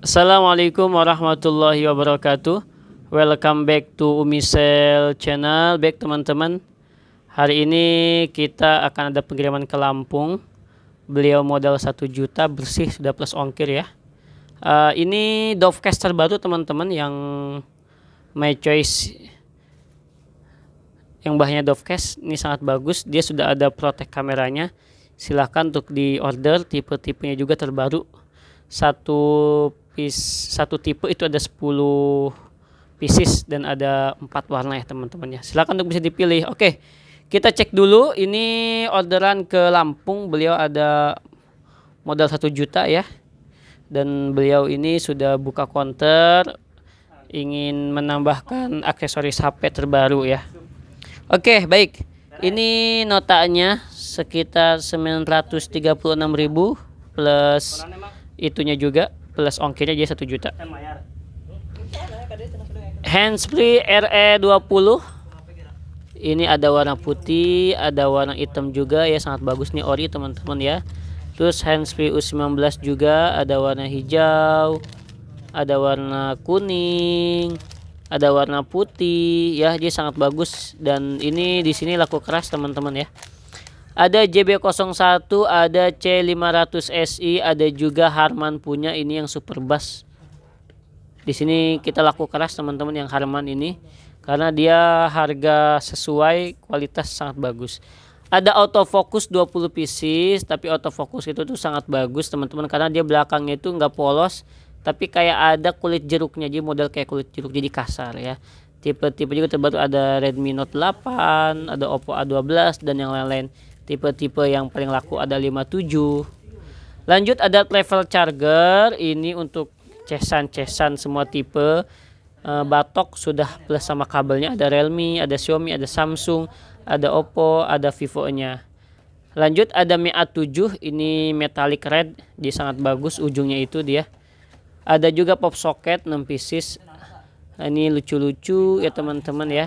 Assalamualaikum warahmatullahi wabarakatuh Welcome back to Umisel channel Back teman-teman Hari ini kita akan ada pengiriman ke Lampung Beliau modal 1 juta bersih sudah plus ongkir ya uh, Ini Dovecast terbaru teman-teman yang My Choice Yang bahannya Dovecast ini sangat bagus Dia sudah ada protek kameranya Silahkan untuk di order tipe-tipenya juga terbaru Satu satu tipe itu ada 10 pieces dan ada empat warna ya teman-teman ya. Silakan untuk bisa dipilih. Oke. Kita cek dulu ini orderan ke Lampung beliau ada modal satu juta ya. Dan beliau ini sudah buka konter ingin menambahkan aksesoris HP terbaru ya. Oke, baik. Ini notanya sekitar 936.000 plus itunya juga plus ongkirnya jadi satu juta handsfree RE20 ini ada warna putih ada warna hitam juga ya sangat bagus nih ori teman-teman ya terus handsfree U19 juga ada warna hijau ada warna kuning ada warna putih ya jadi sangat bagus dan ini di sini laku keras teman-teman ya ada JB01, ada C500SI, ada juga Harman punya ini yang super bass. Di sini kita laku keras teman-teman yang Harman ini karena dia harga sesuai, kualitas sangat bagus. Ada autofocus 20 pieces, tapi autofocus itu tuh sangat bagus teman-teman karena dia belakangnya itu nggak polos, tapi kayak ada kulit jeruknya jadi model kayak kulit jeruk jadi kasar ya tipe-tipe juga terbaru ada Redmi Note 8, ada Oppo A12 dan yang lain-lain tipe-tipe yang paling laku ada 57 lanjut ada travel charger ini untuk cesan-cesan semua tipe e, batok sudah plus sama kabelnya ada Realme ada Xiaomi ada Samsung ada Oppo ada Vivo nya lanjut ada Mi A7 ini metallic red dia sangat bagus ujungnya itu dia ada juga pop socket 6 pieces nah, ini lucu-lucu ya teman-teman ya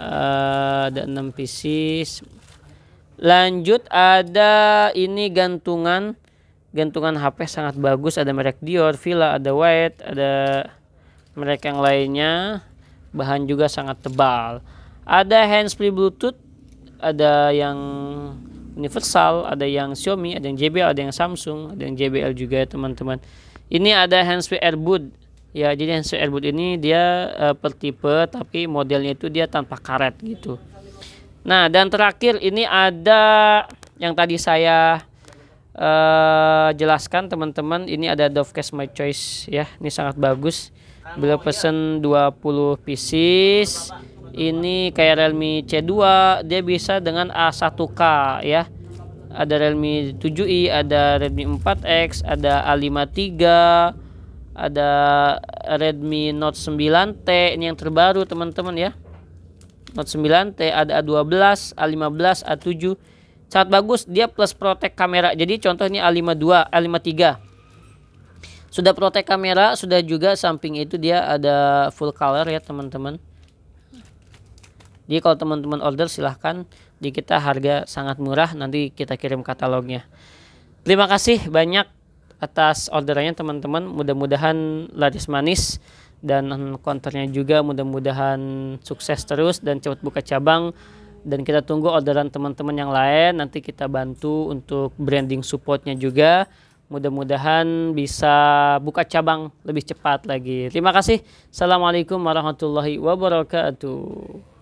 uh, ada 6 pieces Lanjut ada ini gantungan gantungan HP sangat bagus ada merek Dior, Villa, ada White, ada merek yang lainnya. Bahan juga sangat tebal. Ada handsfree Bluetooth, ada yang Universal, ada yang Xiaomi, ada yang JBL, ada yang Samsung, ada yang JBL juga ya, teman-teman. Ini ada handsfree Airbud. Ya, jadi handsfree Airbud ini dia uh, per tipe tapi modelnya itu dia tanpa karet gitu. Nah, dan terakhir ini ada yang tadi saya uh, jelaskan teman-teman, ini ada Dove Dovecast My Choice ya. Ini sangat bagus. Beliau pesen 20 pieces. Ini kayak Realme C2, dia bisa dengan A1K ya. Ada Realme 7i, ada Redmi 4X, ada A53, ada Redmi Note 9T ini yang terbaru teman-teman ya Not 9, T ada A12, A15, A7. Sangat bagus, dia plus protect kamera. Jadi contoh ini A52, A53. Sudah protect kamera, sudah juga samping itu dia ada full color ya teman-teman. Jadi kalau teman-teman order silahkan. Di kita harga sangat murah, nanti kita kirim katalognya. Terima kasih banyak atas orderannya teman-teman. Mudah-mudahan laris manis dan konternya juga mudah-mudahan sukses terus dan cepat buka cabang dan kita tunggu orderan teman-teman yang lain nanti kita bantu untuk branding supportnya juga mudah-mudahan bisa buka cabang lebih cepat lagi terima kasih assalamualaikum warahmatullahi wabarakatuh